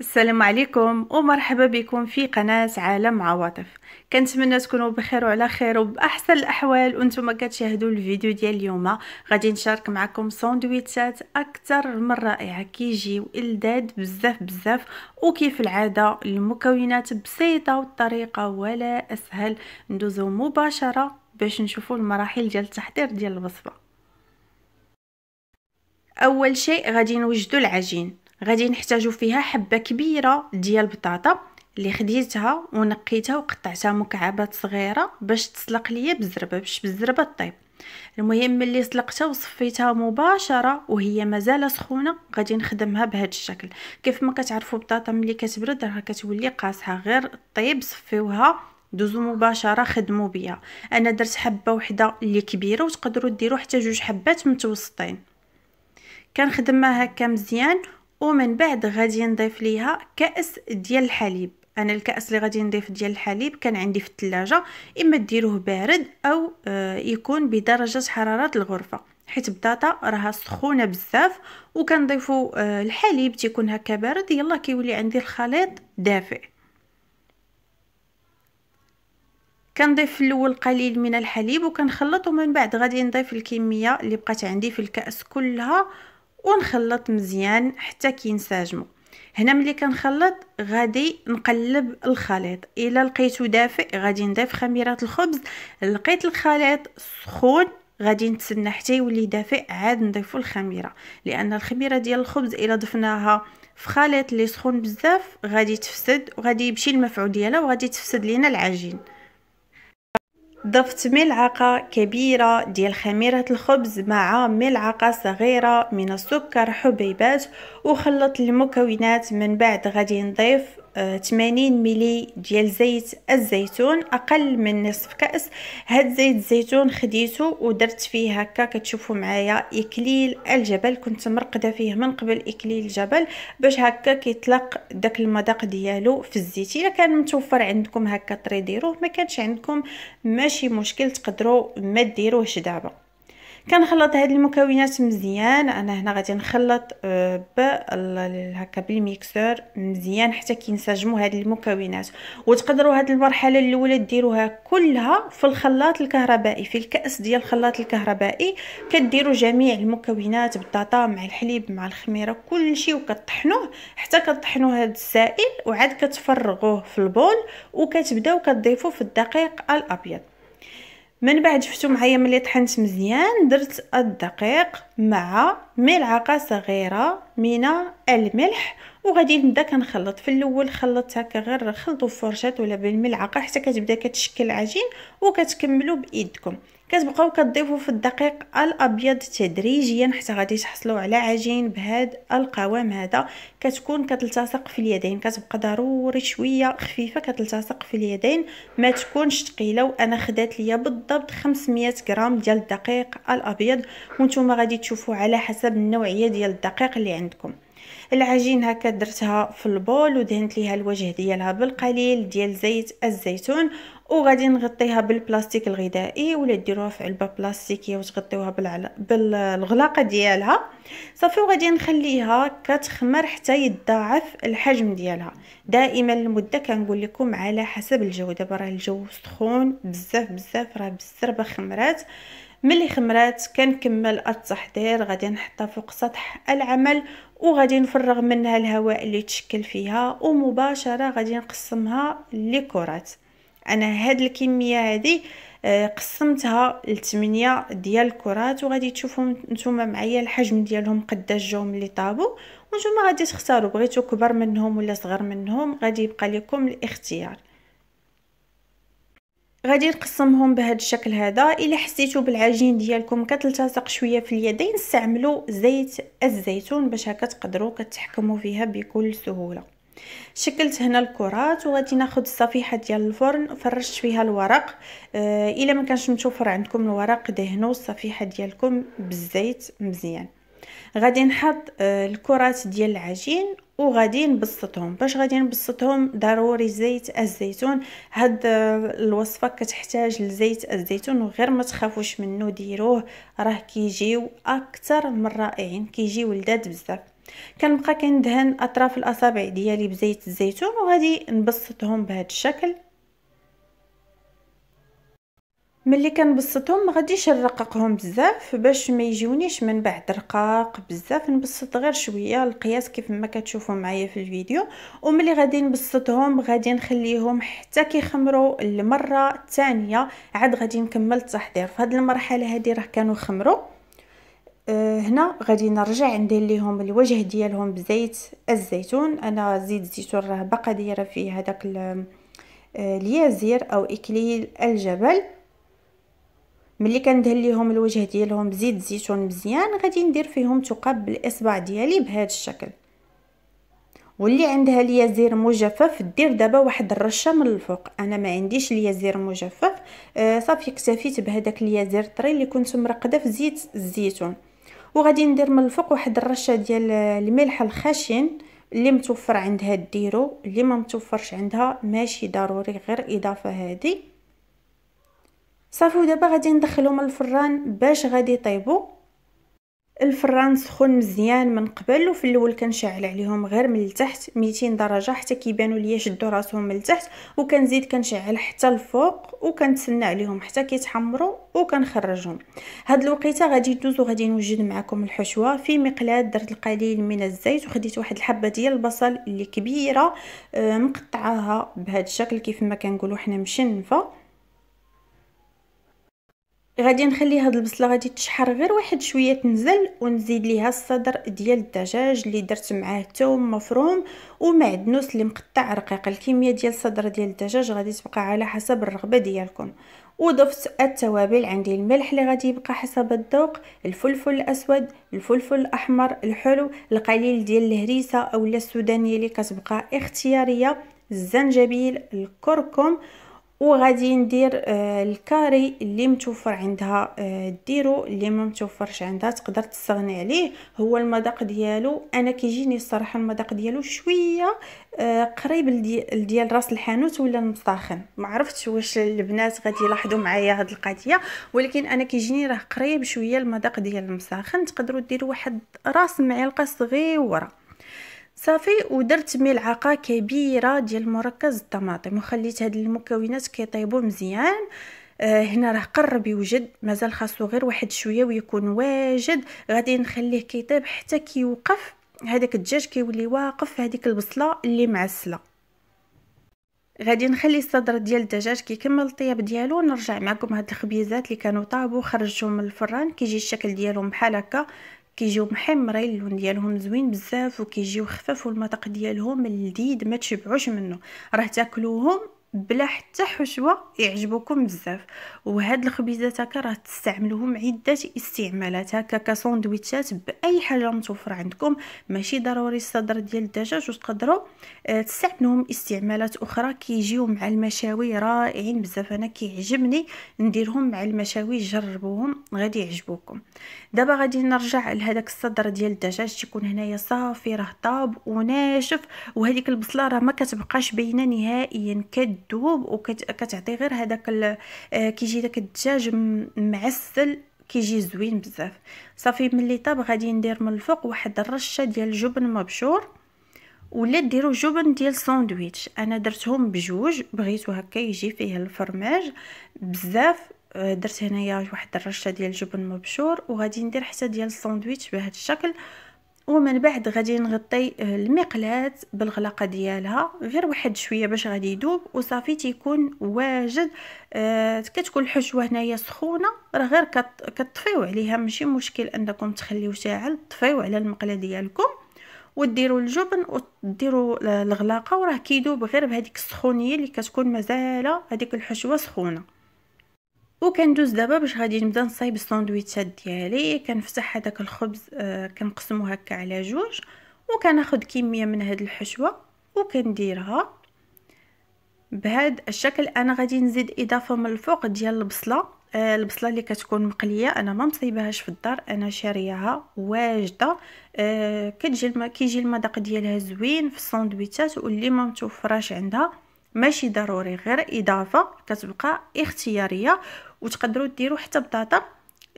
السلام عليكم ومرحبا بكم في قناة عالم عواطف كنتمنى تكونوا بخير وعلى خير وبأحسن الأحوال وانتم كتشاهدوا الفيديو ديال اليوم غادي نشارك معكم ساندويتشات أكثر من رائعة كيجيو إلداد بزاف بزاف وكيف العادة المكونات بسيطة والطريقة ولا أسهل ندوزو مباشرة باش نشوفوا المراحل ديال التحضير ديال الوصفة أول شيء غادي نوجدوا العجين غادي نحتاجو فيها حبه كبيره ديال البطاطا اللي خديتها ونقيتها وقطعتها مكعبات صغيره باش تسلق ليا بالزربه باش بالزربه طيب المهم ملي سلقتها وصفيتها مباشره وهي مازال سخونه غادي نخدمها بهذا الشكل كيف ما كتعرفوا البطاطا ملي كتبرد راه كتولي قاصحه غير طيب صفيوها دوزو مباشره خدموا بها انا درت حبه وحده اللي كبيره وتقدروا ديروا حتى جوج حبات متوسطين كنخدمها هكا مزيان ومن بعد غادي نضيف ليها كاس ديال الحليب انا الكاس اللي غادي نضيف ديال الحليب كان عندي في الثلاجه اما ديروه بارد او آه، يكون بدرجه حراره الغرفه حيت بطاطا راها سخونه بزاف وكنضيفوا آه، الحليب تيكون هكا بارد يلا كيولي عندي الخليط دافئ كنضيف الاول قليل من الحليب وكنخلط ومن بعد غادي نضيف الكميه اللي بقات عندي في الكاس كلها ونخلط مزيان حتى كينسجموا هنا ملي كنخلط غادي نقلب الخليط الا لقيتو دافئ غادي نضيف خميره الخبز لقيت الخليط سخون غادي نتسنى حتى يولي دافئ عاد نضيفو الخميره لان الخميره ديال الخبز الا ضفناها في خليط اللي سخون بزاف غادي تفسد وغادي يمشي المفعول ديالها وغادي تفسد لينا العجين ضفت ملعقة كبيرة ديال خميرة الخبز مع ملعقة صغيرة من السكر حبيبات وخلط المكونات من بعد غادي نضيف 80 ملي ديال زيت الزيتون اقل من نصف كاس هاد زيت الزيتون خديته ودرت فيه هكا كتشوفوا معايا اكليل الجبل كنت مرقده فيه من قبل اكليل الجبل باش هكا كيطلق داك المذاق ديالو في الزيت الا كان متوفر عندكم هكا طري ديروه ما كانش عندكم ماشي مشكل تقدروا ما ديروهش دابا كنخلط هاد المكونات مزيان انا هنا غادي نخلط آه، ب هكا بالميكسور مزيان حتى كينسجموا هاد المكونات وتقدروا هاد المرحله الاولى ديروها كلها في الخلاط الكهربائي في الكاس ديال الخلاط الكهربائي كديروا جميع المكونات بالبطاطا مع الحليب مع الخميره كلشي وكطحنوه حتى كطحنوا هاد السائل وعاد كتفرغوه في البول وكتبداو كتضيفوه في الدقيق الابيض من بعد شفتو معايا ملي طحنت مزيان درت الدقيق مع ملعقه صغيره من الملح وغادي نبدا كنخلط في الاول خلطت هكا غير خلطوا بفرشات ولا بالملعقه حتى كتبدا كتشكل عجين وكتكملوا بايدكم كتبقاو كتضيفوا في الدقيق الابيض تدريجيا حتى غادي تحصلوا على عجين بهذا القوام هذا كتكون كتلتصق في اليدين كتبقى ضروري شويه خفيفه كتلتصق في اليدين ما تكونش ثقيله وانا خدات ليا بالضبط 500 غرام ديال الدقيق الابيض وانتم غادي تشوفوا على حسب النوعيه ديال الدقيق اللي عندكم العجين هكا درتها في البول ودهنت ليها الوجه ديالها بالقليل ديال زيت الزيتون وغادي نغطيها بالبلاستيك الغذائي ولا ديروها في علبه بلاستيكيه وتغطيوها بالعل... بالغلاقه ديالها صافي وغادي نخليها كتخمر حتى يتضاعف الحجم ديالها دائما المده كنقول لكم على حسب الجو دابا راه الجو سخون بزاف بزاف راه بالزربه خمرات ملي خمرات كنكمل التحضير غادي نحطها فوق سطح العمل وغادي نفرغ منها الهواء اللي تشكل فيها ومباشره غادي نقسمها لكرات انا هاد الكميه هادي آه، قسمتها لثمانية ديال الكرات وغادي تشوفوا نتوما معايا الحجم ديالهم قداش جاو ملي طابو وانتوما غادي تختاروا بغيتو كبر منهم ولا صغر منهم غادي يبقى لكم الاختيار غادي نقسمهم بهذا الشكل هذا الا حسيتوا بالعجين ديالكم كتلتصق شويه في اليدين استعملوا زيت الزيتون باش هكا تقدروا كتحكموا فيها بكل سهوله شكلت هنا الكرات وغادي ناخذ الصفيحه ديال الفرن فرشت فيها الورق آه، الا ما كانش متوفر عندكم الورق دهنوا الصفيحه ديالكم بالزيت مزيان غادي نحط آه، الكرات ديال العجين وغادي نبسطهم باش غادي نبسطهم ضروري زيت الزيتون هاد آه، الوصفه كتحتاج لزيت الزيتون وغير ما تخافوش منه ديروه راه كيجيو اكثر من رائعين كيجيو لذاد بزاف كنبقى كندهن اطراف الاصابع ديالي بزيت الزيتون وغادي نبسطهم بهذا الشكل ملي كنبسطهم ما غاديش نرققهم بزاف باش ما يجونيش من بعد رقاق بزاف نبسط غير شويه القياس كيف ما كتشوفوا معايا في الفيديو وملي غادي نبسطهم غادي نخليهم حتى كيخمروا المره الثانيه عاد غادي نكمل التحضير في هذه المرحله هذه راه كانوا خمروا آه، هنا غادي نرجع ندير ليهم الوجه ديالهم بزيت الزيتون انا زيت الزيتون راه باقا دايره فيه هذاك اليازير آه، او اكليل الجبل ملي كندهن ليهم الوجه ديالهم بزيت الزيتون مزيان غادي ندير فيهم ثقب بالاصبع ديالي بهذا الشكل واللي عندها اليازير مجفف دير دابا واحد الرشه من الفوق انا ما عنديش اليازير مجفف آه صافي اكتفيت بهذاك اليازير طري اللي كنت مرقده في زيت الزيتون وغادي ندير من الفوق واحد الرشه ديال الملح الخشن اللي متوفر عندها ديرو اللي ما متوفرش عندها ماشي ضروري غير اضافه هذه صافي ودابا غادي ندخلهم الفران باش غادي يطيبوا الفران سخون مزيان من قبل وفي الاول كنشعل عليهم غير من التحت 200 درجه حتى كيبانوا ليا شدوا راسهم من التحت وكنزيد كنشعل حتى الفوق وكنتسنى عليهم حتى كيتحمروا وكنخرجهم هاد الوقيته غادي ندوز وغادي نوجد معكم الحشوه في مقلاه درت القليل من الزيت وخديت واحد الحبه ديال البصل اللي كبيره آه، مقطعاها بهذا الشكل كيف ما كنقولوا حنا مشنفه غادي نخلي هاد البصله غادي تشحر غير واحد شويه تنزل ونزيد ليها الصدر ديال الدجاج اللي درت معاه الثوم مفروم ومعدنوس اللي مقطع رقيق الكميه ديال الصدر ديال الدجاج غادي تبقى على حسب الرغبه ديالكم وضفت التوابل عندي الملح اللي غادي يبقى حسب الذوق الفلفل الاسود الفلفل الاحمر الحلو القليل ديال الهريسه اولا السودانيه اللي كتبقى اختياريه الزنجبيل الكركم وغادي ندير آه، الكاري اللي متوفر عندها آه، ديرو اللي ما متوفرش عندها تقدر تستغني عليه هو المذاق ديالو انا كيجيني الصراحه المذاق ديالو شويه آه، قريب لديال راس الحانوت ولا المطاخن ما عرفتش واش البنات غادي يلاحظوا معايا هاد القضيه ولكن انا كيجيني راه قريب شويه المذاق ديال المساخن تقدروا ديروا واحد راس معلقه صغيره صافي ودرت ملعقه كبيره ديال مركز الطماطم وخليت هاد المكونات كيطيبوا مزيان آه، هنا راه قرب يوجد مازال خاصو غير واحد شويه ويكون واجد غادي نخليه كيطيب حتى كيوقف هذاك الدجاج كيولي واقف في هذيك البصله اللي معسله غادي نخلي الصدر ديال الدجاج كيكمل الطياب ديالو ونرجع معكم هاد الخبيزات اللي كانوا طابو خرجتهم من الفران كيجي الشكل ديالهم بحال هكا كيجيو محمرين اللون ديالهم زوين بزاف وكيجيو خفاف والمذاق ديالهم لذيذ ما تشبعوش منه راه تاكلوهم بلا حتى حشوه يعجبكم بزاف وهاد الخبيزات هكا راه تستعملوهم عده استعمالات هكا كساندويتشات باي حاجه متوفره عندكم ماشي ضروري الصدر ديال الدجاج وتقدروا آه، تستعملوهم استعمالات اخرى كيجيو مع المشاوي رائعين بزاف انا كيعجبني نديرهم مع المشاوي جربوهم غادي يعجبوكم دابا غادي نرجع لهداك الصدر ديال الدجاج تيكون هنايا صافي راه طاب وناشف وهذيك البصله راه ما كتبقاش باينه نهائيا كد الذوب وكتعطي غير هذاك آه، كيجي داك الدجاج معسل كيجي زوين بزاف صافي ملي طاب غادي ندير من الفوق واحد الرشه ديال الجبن مبشور ولا ديروا جبن ديال ساندويتش انا درتهم بجوج بغيتو هكا يجي فيه الفرماج بزاف آه، درت هنايا واحد الرشه ديال الجبن مبشور وغادي ندير حتى ديال الساندويتش بهذا الشكل ومن بعد غادي نغطي آه، المقلاة بالغلاقة ديالها غير واحد شوية باش غادي يدوب وصافي تيكون واجد آه كتكون الحشوة هنايا سخونة راه غير كطفيو كتطفيو عليها ماشي مشكل انكم تخليو شاعل تطفيو على المقلاة ديالكم وديروا الجبن وديروا الغلاقه وراه كيدوب غير بهذيك السخونيه اللي كتكون مازال هذيك الحشوه سخونه وكندوز دابا باش غادي نبدا نصايب الساندويتشات ديالي كنفتح هذاك الخبز آه، كنقسمو هكا على جوج وكناخذ كميه من هاد الحشوه وكنديرها بهاد الشكل انا غادي نزيد اضافه من الفوق ديال البصله آه، البصله اللي كتكون مقليه انا ما مصيبهاش في الدار انا شارياها واجده آه، كتجي كيجي المذاق ديالها زوين في الساندويتشات واللي ما متوفراش عندها ماشي ضروري غير اضافه كتبقى اختياريه وتقدروا ديروا حتى بطاطا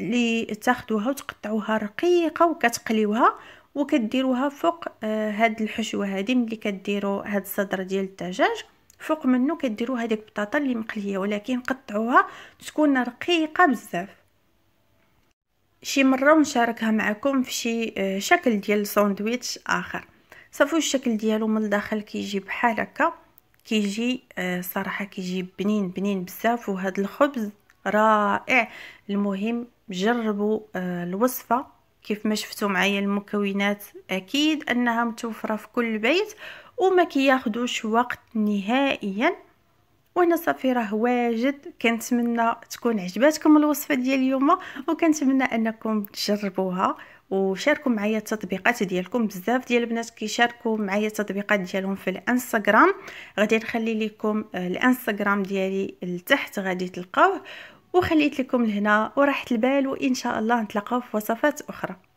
اللي تاخدوها وتقطعوها رقيقه وكتقليوها وكديروها فوق آه، هاد الحشوه هادي ملي كديروا هاد الصدر ديال الدجاج فوق منه كديروا هذيك البطاطا اللي مقليه ولكن قطعوها تكون رقيقه بزاف شي مره نشاركها معكم في شي آه، شكل ديال ساندويتش اخر صافي الشكل ديالو من الداخل كيجي بحال هكا كيجي الصراحه آه، كيجي بنين بنين بزاف وهذا الخبز رائع المهم جربوا آه، الوصفه كيف ما شفتوا معايا المكونات اكيد انها متوفره في كل بيت وما كياخدوش وقت نهائيا وهنا صافي راه واجد كنتمنى تكون عجباتكم الوصفه ديال اليوم وكنتمنى انكم تجربوها وشاركوا معايا التطبيقات ديالكم بزاف ديال البنات كيشاركوا معايا التطبيقات ديالهم في الانستغرام غادي نخلي لكم آه، الانستغرام ديالي لتحت غادي تلقاوه وخليت لكم لهنا وراحت البال وان شاء الله نتلاقاو في وصفات اخرى